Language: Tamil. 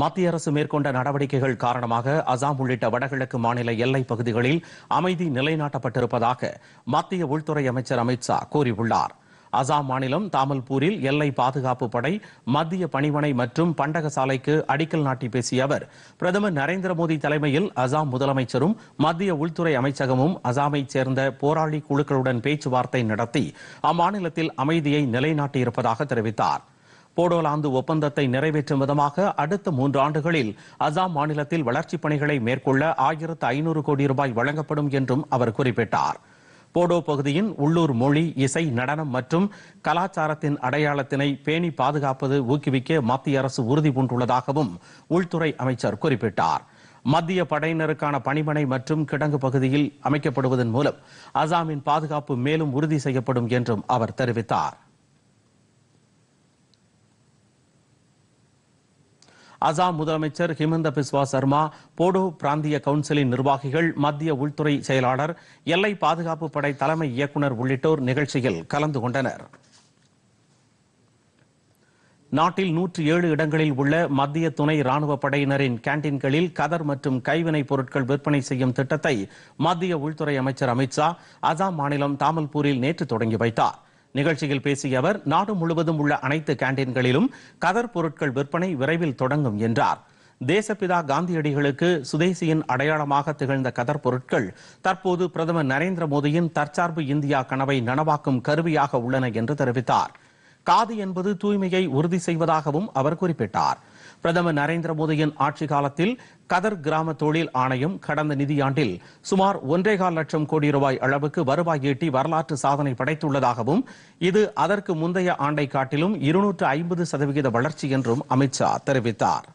மத்திய அரசு மேற்கொண்ட நடவடிக்கைகள் காரணமாக அசாம் உள்ளிட்ட வடகிழக்கு மாநில எல்லைப் பகுதிகளில் அமைதி நிலைநாட்டப்பட்டிருப்பதாக மத்திய உள்துறை அமைச்சர் அமித்ஷா கூறியுள்ளார் அசாம் மாநிலம் தாமல்பூரில் எல்லை பாதுகாப்பு படை மத்திய பணிமனை மற்றும் பண்டகசாலைக்கு அடிக்கல் நாட்டி பேசிய அவர் பிரதமர் நரேந்திர மோடி தலைமையில் அசாம் முதலமைச்சரும் மத்திய உள்துறை அமைச்சகமும் அசாமைச் சேர்ந்த போராளி குழுக்களுடன் பேச்சுவார்த்தை நடத்தி அம்மாநிலத்தில் அமைதியை நிலைநாட்டியிருப்பதாக தெரிவித்தாா் போடோலாந்து ஒப்பந்தத்தை நிறைவேற்றும் விதமாக அடுத்த மூன்று ஆண்டுகளில் அசாம் மாநிலத்தில் வளர்ச்சிப் பணிகளை மேற்கொள்ள ஆயிரத்து ஐநூறு கோடி ரூபாய் வழங்கப்படும் என்றும் அவர் குறிப்பிட்டார் போடோ பகுதியின் உள்ளூர் மொழி இசை நடனம் மற்றும் கலாச்சாரத்தின் அடையாளத்தினை பேணி பாதுகாப்பது ஊக்குவிக்க மத்திய அரசு உறுதி பூண்டுள்ளதாகவும் உள்துறை அமைச்சர் குறிப்பிட்டார் மத்திய படையினருக்கான பணிமனை மற்றும் கிடங்கு பகுதியில் அமைக்கப்படுவதன் மூலம் அசாமின் பாதுகாப்பு மேலும் உறுதி செய்யப்படும் என்றும் அவர் தெரிவித்தார் அசாம் முதலமைச்சர் ஹிமந்த பிஸ்வா சர்மா போடோ பிராந்திய கவுன்சிலின் நிர்வாகிகள் மத்திய உள்துறை செயலாளர் எல்லை பாதுகாப்பு படை தலைமை இயக்குநர் உள்ளிட்டோர் நிகழ்ச்சியில் கலந்து கொண்டனர் நாட்டில் நூற்றி ஏழு இடங்களில் உள்ள மத்திய துணை ராணுவ படையினரின் கேண்டீன்களில் கதர் மற்றும் கைவினைப் பொருட்கள் விற்பனை செய்யும் திட்டத்தை மத்திய உள்துறை அமைச்சர் அமித்ஷா அசாம் மாநிலம் தாமல்பூரில் நேற்று தொடங்கி வைத்தார் நிகழ்ச்சியில் பேசிய அவர் நாடு முழுவதும் உள்ள அனைத்து கேண்டீன்களிலும் கதர் பொருட்கள் விற்பனை விரைவில் தொடங்கும் என்றார் தேசப்பிதா காந்தியடிகளுக்கு சுதேசியின் அடையாளமாக திகழ்ந்த கதர் பொருட்கள் தற்போது பிரதமர் நரேந்திர மோடியின் தற்சார்பு இந்தியா கனவை நனவாக்கும் கருவியாக உள்ளன என்று தெரிவித்தார் காதி என்பது தூய்மையை உறுதி செய்வதாகவும் அவர் குறிப்பிட்டார் பிரதமர் நரேந்திர மோடியின் ஆட்சி காலத்தில் கதர் கிராம தொழில் ஆணையம் கடந்த நிதியாண்டில் சுமார் ஒன்றேகால் லட்சம் கோடி ரூபாய் அளவுக்கு வருவாய் ஈட்டி வரலாற்று சாதனை படைத்துள்ளதாகவும் இது அதற்கு முந்தைய ஆண்டை காட்டிலும் இருநூற்று ஐம்பது சதவிகித வளர்ச்சி என்றும் அமித்ஷா தெரிவித்தார்